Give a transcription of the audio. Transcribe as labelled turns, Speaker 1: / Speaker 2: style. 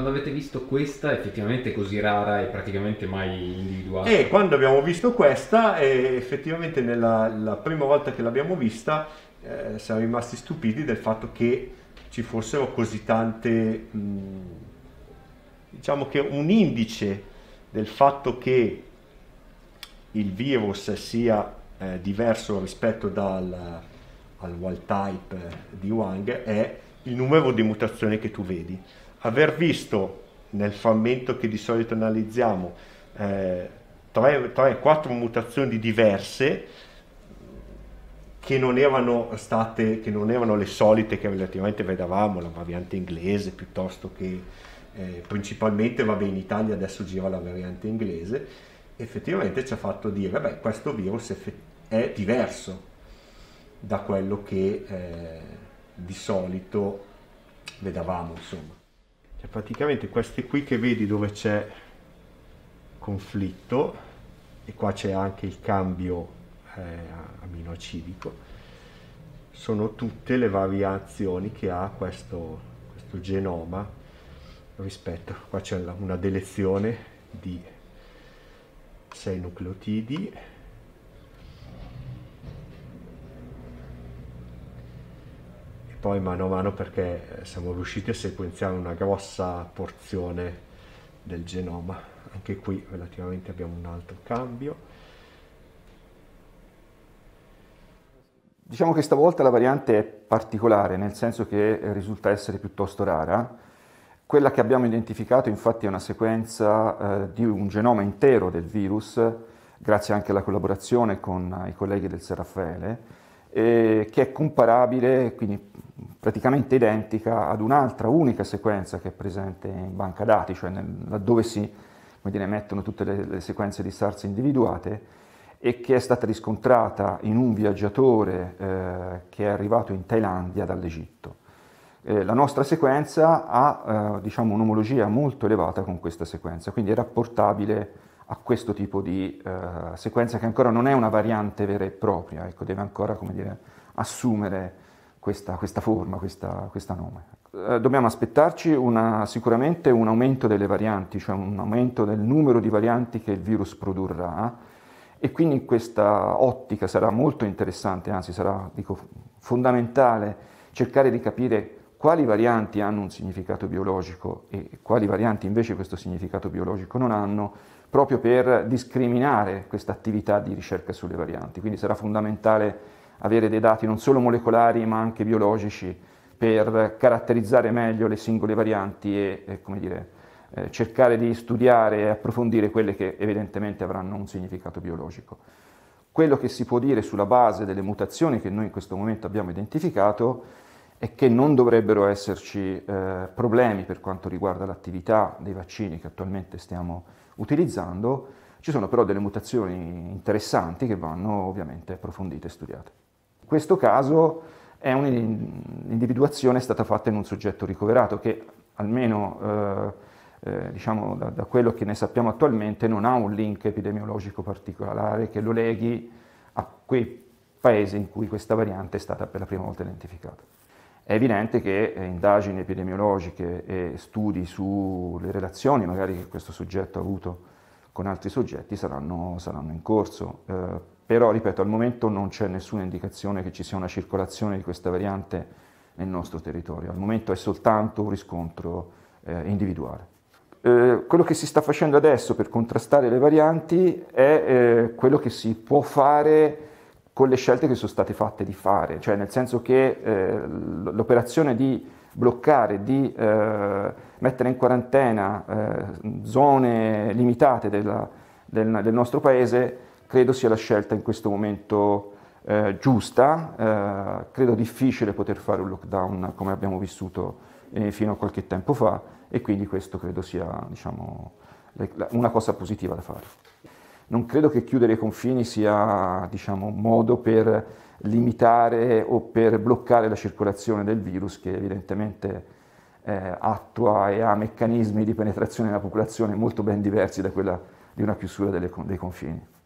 Speaker 1: Quando avete visto questa, effettivamente così rara e praticamente mai individuata. E eh,
Speaker 2: quando abbiamo visto questa, eh, effettivamente nella prima volta che l'abbiamo vista, eh, siamo rimasti stupiti del fatto che ci fossero così tante, mh, mm, diciamo che un indice del fatto che il virus sia eh, diverso rispetto dal, al wild type di Wang è il numero di mutazioni che tu vedi aver visto nel frammento che di solito analizziamo eh, 3-4 mutazioni diverse che non erano state, che non erano le solite che relativamente vedevamo, la variante inglese piuttosto che eh, principalmente, vabbè in Italia adesso gira la variante inglese, effettivamente ci ha fatto dire, beh questo virus è diverso da quello che eh, di solito vedevamo insomma cioè praticamente queste qui che vedi dove c'è conflitto e qua c'è anche il cambio eh, aminoacidico sono tutte le variazioni che ha questo, questo genoma rispetto qua c'è una delezione di 6 nucleotidi poi mano a mano perché eh, siamo riusciti a sequenziare una grossa porzione del genoma. Anche qui relativamente abbiamo un altro cambio. Diciamo che stavolta la variante
Speaker 1: è particolare, nel senso che risulta essere piuttosto rara. Quella che abbiamo identificato infatti è una sequenza eh, di un genoma intero del virus, grazie anche alla collaborazione con i colleghi del Serraffaele, eh, che è comparabile, quindi praticamente identica ad un'altra unica sequenza che è presente in banca dati, cioè nel, laddove si dire, mettono tutte le, le, sequenze di SARS individuate e che è stata riscontrata in un viaggiatore eh, che è arrivato in Thailandia dall'Egitto. Eh, la nostra sequenza ha eh, diciamo, un'omologia molto elevata con questa sequenza, quindi è rapportabile a questo tipo di eh, sequenza che ancora non è una variante vera e propria, ecco, deve ancora dire, assumere questa, questa forma, questa, questa nome eh, dobbiamo aspettarci una, sicuramente un aumento delle varianti, cioè un aumento del numero di varianti che il virus produrrà e quindi in questa ottica sarà molto interessante, anzi sarà dico, fondamentale cercare di capire quali varianti hanno un significato biologico e quali varianti invece questo significato biologico non hanno, proprio per discriminare questa attività di ricerca sulle varianti. Quindi sarà fondamentale avere dei dati non solo molecolari ma anche biologici per caratterizzare meglio le singole varianti e, eh, e dire, eh, cercare di studiare e approfondire quelle che evidentemente avranno un significato biologico. Quello che si può dire sulla base delle mutazioni che noi in questo momento abbiamo identificato e che non dovrebbero esserci eh, problemi per quanto riguarda l'attività dei vaccini che attualmente stiamo utilizzando, ci sono però delle mutazioni interessanti che vanno ovviamente approfondite e studiate. In questo caso è un'individuazione stata fatta in un soggetto ricoverato che almeno eh, eh, diciamo da, da, quello che ne sappiamo attualmente non ha un link epidemiologico particolare che lo leghi a quei paesi in cui questa variante è stata per la prima volta identificata. È evidente che eh, indagini epidemiologiche e studi sulle relazioni magari che questo soggetto ha avuto con altri soggetti saranno, saranno in corso. Eh, però, ripeto, al momento non c'è nessuna indicazione che ci sia una circolazione di questa variante nel nostro territorio. Al momento è soltanto un riscontro eh, individuale. Eh, quello che si sta facendo adesso per contrastare le varianti è eh, quello che si può fare con le scelte che sono state fatte di fare, cioè nel senso che eh, l'operazione di bloccare, di eh, mettere in quarantena eh, zone limitate della, del, del, nostro paese, credo sia la scelta in questo momento eh, giusta, eh, credo difficile poter fare un lockdown come abbiamo vissuto eh, fino a qualche tempo fa e quindi questo credo sia diciamo, una cosa positiva da fare non credo che chiudere i confini sia diciamo, un modo per limitare o per bloccare la circolazione del virus che evidentemente eh, attua e ha meccanismi di penetrazione nella popolazione molto ben diversi da quella di una chiusura delle, dei confini.